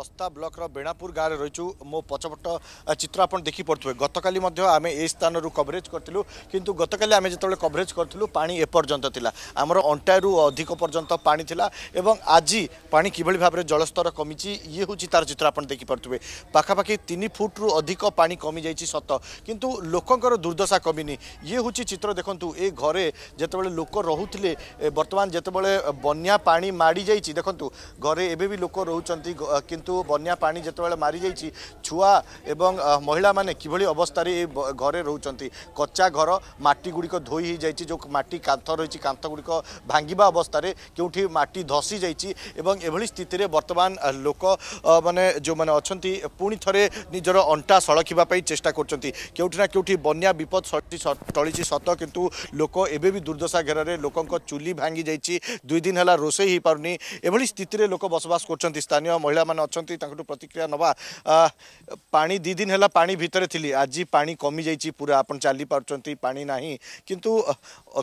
ବସ୍ତା ବ୍ଲକର ବେଣାପୁର ଗାଁରେ ରହିଛୁ ମୋ ପଛପଟ ଚିତ୍ର ଆପଣ ଦେଖିପାରୁଥିବେ ଗତକାଲି ମଧ୍ୟ ଆମେ ଏହି ସ୍ଥାନରୁ କଭରେଜ କରିଥିଲୁ କିନ୍ତୁ ଗତକାଲି ଆମେ ଯେତେବେଳେ କଭରେଜ କରିଥିଲୁ ପାଣି ଏପର୍ଯ୍ୟନ୍ତ ଥିଲା ଆମର ଅଣ୍ଟାରୁ ଅଧିକ ପର୍ଯ୍ୟନ୍ତ ପାଣି ଥିଲା ଏବଂ ଆଜି ପାଣି କିଭଳି ଭାବରେ ଜଳସ୍ତର କମିଛି ଇଏ ହେଉଛି ତାର ଚିତ୍ର ଆପଣ ଦେଖିପାରୁଥିବେ ପାଖାପାଖି ତିନି ଫୁଟରୁ ଅଧିକ ପାଣି କମିଯାଇଛି ସତ କିନ୍ତୁ ଲୋକଙ୍କର ଦୁର୍ଦ୍ଦଶା କମିନି ଇଏ ହେଉଛି ଚିତ୍ର ଦେଖନ୍ତୁ ଏ ଘରେ ଯେତେବେଳେ ଲୋକ ରହୁଥିଲେ ବର୍ତ୍ତମାନ ଯେତେବେଳେ ବନ୍ୟା ପାଣି ମାଡ଼ି ଯାଇଛି ଦେଖନ୍ତୁ ଘରେ ଏବେ ବି ଲୋକ ରହୁଛନ୍ତି କିନ୍ତୁ যেহেতু বন্যা পাঁ যেতবে মারি যাই ছুয়া এবং মহিলা মানে কিভাবে অবস্থার এই ঘরে রয়েছেন কচা ঘর মাটি গুড়ি ধোই হয়ে যাই যে মাটি কাঁথ রয়েছে কাঁথ গুড়ি ভাঙ্গা অবস্থার কেউটি মাটি ধসি যাই এবং এভাবে স্থিতিরে বর্তমান লোক মানে যে অনেক পুঁ থে নিজের অন্টা সড়কিবা চেষ্টা করছেন কেউটি না কেউটি বন্যা বিপদ টলিছি সত কিন্তু লোক এবে দুর্দশা ঘেরের লোক চুলি ভাঙ্গি যাই দুই দিন হল রোষেই হয়ে পুনি এভাবে স্থিতিরে লোক বসবাস করছেন স্থানীয় মহিলা মানে অনেক ଅଛନ୍ତି ତାଙ୍କଠୁ ପ୍ରତିକ୍ରିୟା ନେବା ପାଣି ଦୁଇ ଦିନ ହେଲା ପାଣି ଭିତରେ ଥିଲି ଆଜି ପାଣି କମିଯାଇଛି ପୁରା ଆପଣ ଚାଲିପାରୁଛନ୍ତି ପାଣି ନାହିଁ କିନ୍ତୁ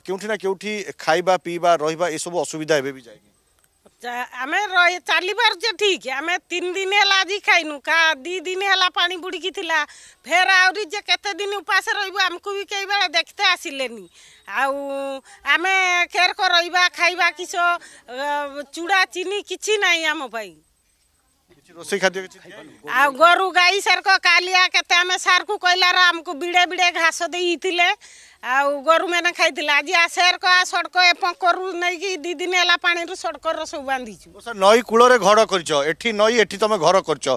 କେଉଁଠି ନା କେଉଁଠି ଖାଇବା ପିଇବା ରହିବା ଏସବୁ ଅସୁବିଧା ଏବେ ବି ଯାଇନି ଆମେ ଚାଲିପାରୁଛେ ଠିକ୍ ଆମେ ତିନି ଦିନ ହେଲା ଆଜି ଖାଇନୁ କା ଦୁଇ ଦିନ ହେଲା ପାଣି ବୁଡ଼ିକି ଥିଲା ଫେର ଆହୁରି ଯେ କେତେ ଦିନ ଉପାସ ରହିବୁ ଆମକୁ ବି କେହି ବେଳେ ଦେଖିତେ ଆସିଲେନି ଆଉ ଆମେ ଖେରକ ରହିବା ଖାଇବା କିସ ଚୁଡ଼ା ଚିନି କିଛି ନାହିଁ ଆମ ପାଇଁ रोसी गोरु गाई सर को कालिया केते हमें सर को कोइला रे हमकू बिड़े बिड़े घास देई थिले ଆଉ ଗୋରୁମାନେ ଖାଇଥିଲେ ଆଜି ଆସେର ସଡ଼କ ଏ ପଙ୍କରୁ ନେଇକି ଦୁଇ ଦିନ ହେଲା ପାଣିରୁ ସଡ଼କର ସବୁ ବାନ୍ଧିଛୁ ନଈ କୂଳରେ ଘର କରିଛ ଏଠି ନଈ ଏଠି ତମେ ଘର କରିଛ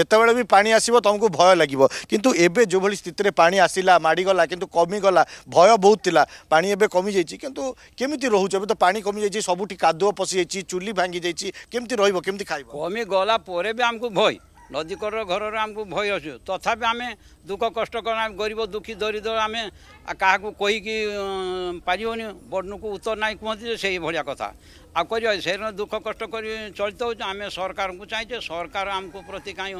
ଯେତେବେଳେ ବି ପାଣି ଆସିବ ତମକୁ ଭୟ ଲାଗିବ କିନ୍ତୁ ଏବେ ଯେଉଁଭଳି ସ୍ଥିତିରେ ପାଣି ଆସିଲା ମାଡ଼ିଗଲା କିନ୍ତୁ କମିଗଲା ଭୟ ବହୁତ ଥିଲା ପାଣି ଏବେ କମିଯାଇଛି କିନ୍ତୁ କେମିତି ରହୁଛ ଏବେ ତ ପାଣି କମିଯାଇଛି ସବୁଠି କାଦୁଅ ପଶିଯାଇଛି ଚୁଲି ଭାଙ୍ଗି ଯାଇଛି କେମିତି ରହିବ କେମିତି ଖାଇବ କମିଗଲା ପରେ ବି ଆମକୁ ଭୟ নদী କର ଘରରେ ଆମକୁ ଭୟ ଅଛି ତଥାପି ଆମେ ଦୁଃଖ କଷ୍ଟ କର ଆମେ ଗରିବ ଦୁଃଖୀ ଦରିଦ୍ର ଆମେ କାହାକୁ କହିକି ପାରିବନି ବର୍ଣ୍ଣକୁ ଉତ୍ତର ନାହିଁ କୁହନ୍ତି ଯେ ସେଇଭଳିଆ କଥା ଆଉ କରିବା ସେ ଦୁଃଖ କଷ୍ଟ କରି ଚଳିତ ହେଉଛୁ ଆମେ ସରକାରଙ୍କୁ ଚାହିଁଛେ ସରକାର ଆମକୁ ପ୍ରତି କାହିଁ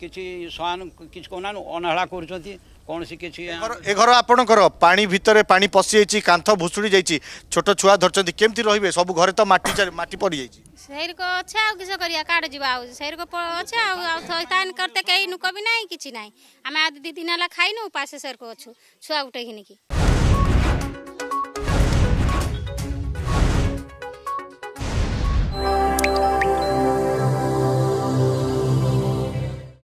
କିଛି ସହାନୁ କିଛି କହୁନାହାନ୍ତି ଅଣହେଳା କରୁଛନ୍ତି କୌଣସି କିଛି ଏ ଘର ଆପଣଙ୍କର ପାଣି ଭିତରେ ପାଣି ପଶିଯାଇଛି କାନ୍ଥ ଭୁଷୁଡ଼ି ଯାଇଛି ଛୋଟ ଛୁଆ ଧରିଛନ୍ତି କେମିତି ରହିବେ ସବୁ ଘରେ ତ ମାଟି ମାଟି ପଡ଼ିଯାଇଛି ସେଇରକ ଅଛି ଆଉ କିସ କରିବା କାଡ଼ ଯିବା ଆଉ ସେଇରକ ଅଛି ଆଉ ଆଉ ଥଇଥାନ କରତେ କେହି ନୁକ ବି ନାହିଁ କିଛି ନାହିଁ ଆମେ ଆଉ ଦୁଇ ଦିନ ହେଲା ଖାଇନୁ ପାଶେ ସେରକ ଅଛୁ ଛୁଆ ଗୋଟେ ନେଇକି